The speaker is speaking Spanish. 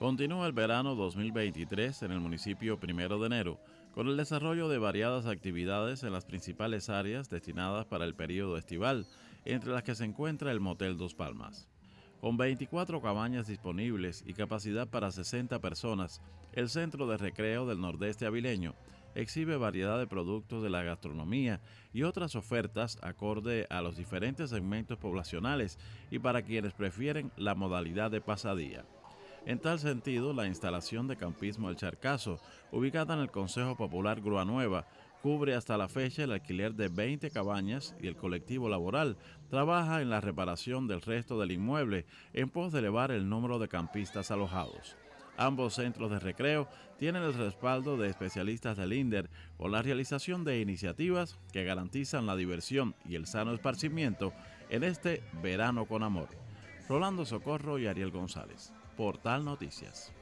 Continúa el verano 2023 en el municipio primero de enero con el desarrollo de variadas actividades en las principales áreas destinadas para el periodo estival, entre las que se encuentra el Motel Dos Palmas. Con 24 cabañas disponibles y capacidad para 60 personas, el Centro de Recreo del Nordeste Avileño exhibe variedad de productos de la gastronomía y otras ofertas acorde a los diferentes segmentos poblacionales y para quienes prefieren la modalidad de pasadía. En tal sentido, la instalación de Campismo El Charcaso, ubicada en el Consejo Popular Grúa Nueva, cubre hasta la fecha el alquiler de 20 cabañas y el colectivo laboral trabaja en la reparación del resto del inmueble en pos de elevar el número de campistas alojados. Ambos centros de recreo tienen el respaldo de especialistas del INDER por la realización de iniciativas que garantizan la diversión y el sano esparcimiento en este verano con amor. Rolando Socorro y Ariel González. Portal Noticias.